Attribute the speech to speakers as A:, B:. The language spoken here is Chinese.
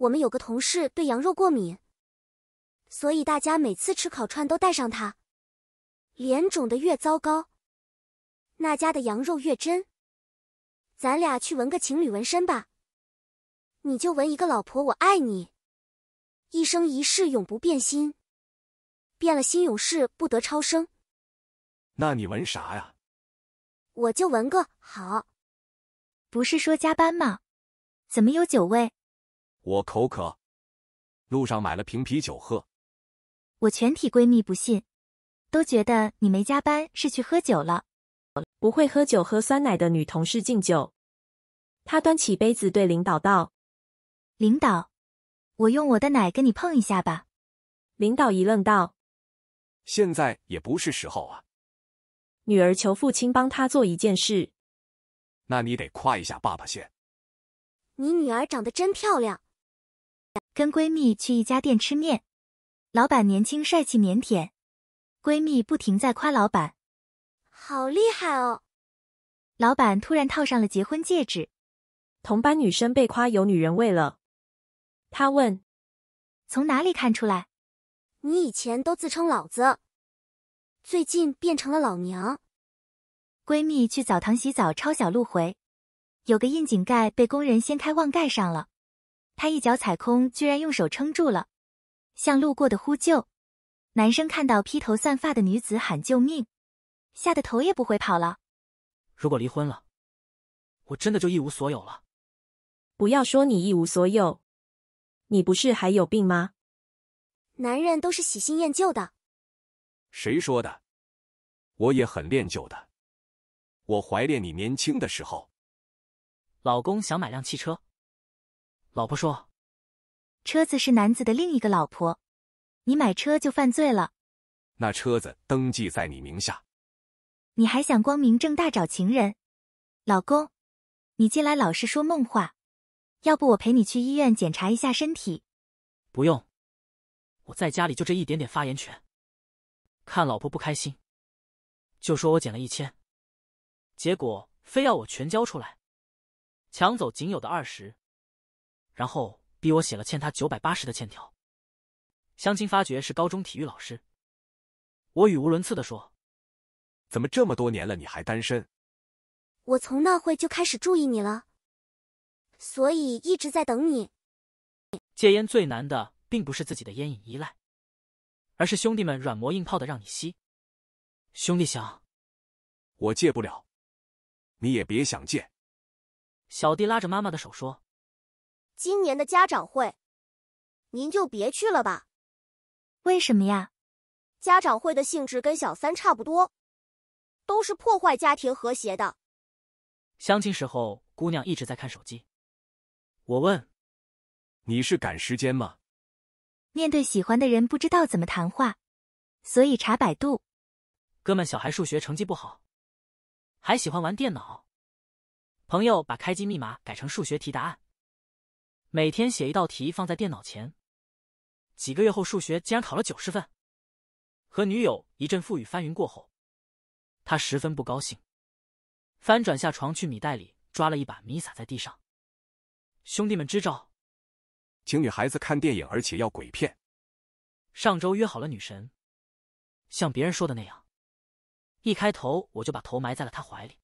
A: 我们有个同事对羊肉过敏，所以大家每次吃烤串都带上它。脸肿的越糟糕，那家的羊肉越真。咱俩去纹个情侣纹身吧，你就纹一个“老婆我爱你，一生一世永不变心”，变了心永世不得超生。
B: 那你纹啥呀？
A: 我就纹个好。不是说加班吗？怎么有酒味？
B: 我口渴，路上买了瓶啤酒喝。
A: 我全体闺蜜不信，都觉得你没加班是去喝酒了。不会喝酒喝酸奶的女同事敬酒，她端起杯子对领导道：“领导，我用我的奶跟你碰一下吧。”领导一愣道：“
B: 现在也不是时候啊。”
A: 女儿求父亲帮她做一件事，
B: 那你得夸一下爸爸先。
A: 你女儿长得真漂亮。跟闺蜜去一家店吃面，老板年轻帅气腼腆，闺蜜不停在夸老板，好厉害哦！老板突然套上了结婚戒指，同班女生被夸有女人味了。她问：“从哪里看出来？”你以前都自称老子，最近变成了老娘。闺蜜去澡堂洗澡抄小路回，有个窨井盖被工人掀开忘盖上了。他一脚踩空，居然用手撑住了，向路过的呼救。男生看到披头散发的女子喊救命，吓得头也不回跑了。
C: 如果离婚了，我真的就一无所有了。
A: 不要说你一无所有，你不是还有病吗？男人都是喜新厌旧的。
C: 谁说的？我也很恋旧的，我怀念你年轻的时候。老公想买辆汽车。老婆说：“
A: 车子是男子的另一个老婆，你买车就犯罪了。
C: 那车子登
B: 记在你名下，
A: 你还想光明正大找情人？老公，你进来老是说梦话，要不我陪你去医院检查一下身体？
C: 不用，我在家里就这一点点发言权。看老婆不开心，就说我捡了一千，结果非要我全交出来，抢走仅有的二十。”然后逼我写了欠他九百八十的欠条。相亲发觉是高中体育老师。我语无伦次的说：“怎么这么多年了你还单身？”
A: 我从那会就开始注意你了，所以一直在等你。
C: 戒烟最难的并不是自己的烟瘾依赖，而是兄弟们软磨硬泡的让你吸。兄弟想，我戒不了，你也别想戒。小弟拉着妈妈的手说。
A: 今年的家长会，您就别去了吧？为什么呀？家长会的性质跟小三差不多，都是破坏家庭和谐的。
C: 相亲时候，姑娘一直在看手机。我问：“你是赶时间吗？”
A: 面对喜欢的人，不知道怎么谈话，所以查百度。
C: 哥们，小孩数学成绩不好，还喜欢玩电脑。朋友把开机密码改成数学题答案。每天写一道题放在电脑前，几个月后数学竟然考了九十分。和女友一阵腹语翻云过后，他十分不高兴，翻转下床去米袋里抓了一把米撒在地上。兄弟们支招，请女孩子看电影，而且要鬼片。上周约好了女神，像别人说的那样，一开头我就把头埋在了她怀里。